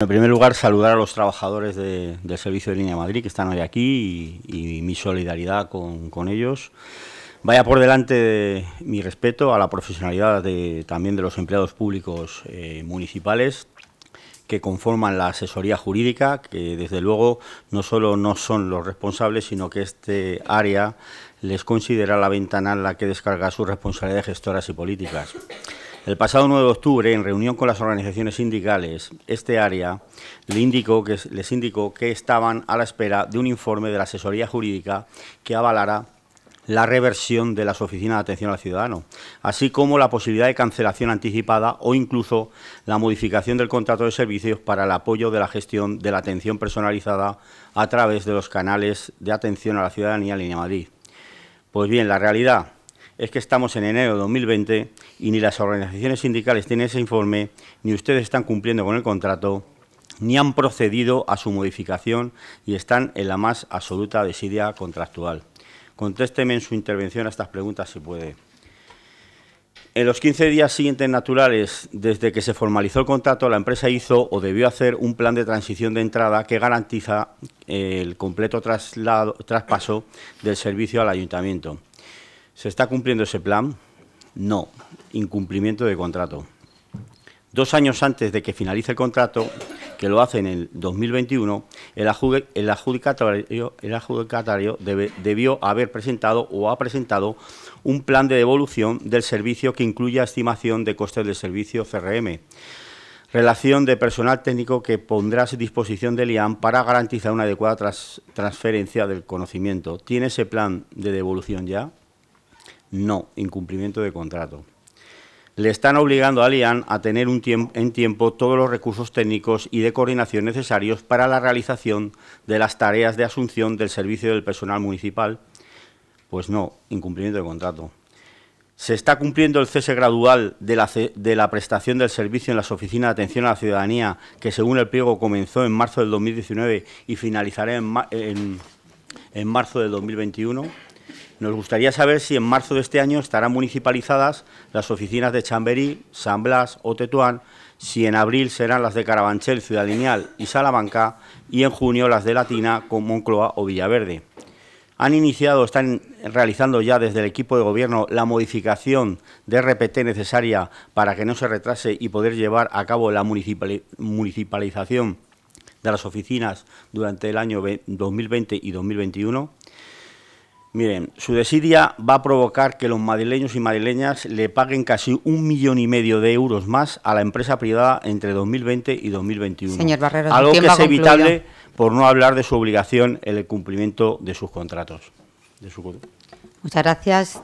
En primer lugar, saludar a los trabajadores del Servicio de Línea Madrid que están hoy aquí y, mi solidaridad con, ellos. Vaya por delante mi respeto a la profesionalidad de, también de los empleados públicos eh, municipales que conforman la asesoría jurídica, que desde luego no solo no son los responsables, sino que este área les considera la ventana en la que descarga sus responsabilidades gestoras y políticas. El pasado 9 de octubre, en reunión con las organizaciones sindicales, este área les indicó que estaban a la espera de un informe de la asesoría jurídica que avalara la reversión de las oficinas de atención al ciudadano, así como la posibilidad de cancelación anticipada o incluso la modificación del contrato de servicios para el apoyo de la gestión de la atención personalizada a través de los canales de atención a la ciudadanía Línea Madrid. Pues bien, la realidad es que estamos en enero de 2020 y ni las organizaciones sindicales tienen ese informe, ni ustedes están cumpliendo con el contrato, ni han procedido a su modificación y están en la más absoluta desidia contractual. Contésteme en su intervención a estas preguntas si puede. En los 15 días siguientes naturales, desde que se formalizó el contrato, la empresa hizo o debió hacer un plan de transición de entrada que garantiza el completo traspaso del servicio al ayuntamiento. ¿Se está cumpliendo ese plan? No, incumplimiento de contrato. Dos años antes de que finalice el contrato, que lo hace en el 2021, el, adjudicatario, el debió haber presentado o ha presentado un plan de devolución del servicio que incluya estimación de costes del servicio CRM, relación de personal técnico que pondrá a disposición del IAM para garantizar una adecuada transferencia del conocimiento. ¿Tiene ese plan de devolución ya? No, incumplimiento de contrato. Le están obligando a Alian a tener en tiempo todos los recursos técnicos y de coordinación necesarios para la realización de las tareas de asunción del servicio del personal municipal. Pues no, incumplimiento de contrato. ¿Se está cumpliendo el cese gradual de la, prestación del servicio en las oficinas de atención a la ciudadanía, que según el pliego comenzó en marzo del 2019 y finalizará en, en marzo del 2021? Nos gustaría saber si en marzo de este año estarán municipalizadas las oficinas de Chamberí, San Blas o Tetuán, si en abril serán las de Carabanchel, Ciudad Lineal y Salamanca, y en junio las de Latina, con Moncloa o Villaverde. Han iniciado, están realizando ya desde el equipo de gobierno la modificación de RPT necesaria para que no se retrase y poder llevar a cabo la municipalización de las oficinas durante el año 2020 y 2021. Miren, su desidia va a provocar que los madrileños y madrileñas le paguen casi un millón y medio de euros más a la empresa privada entre 2020 y 2021. Señor Barrero, algo que es evitable por no hablar de su obligación en el cumplimiento de sus contratos. De Muchas gracias.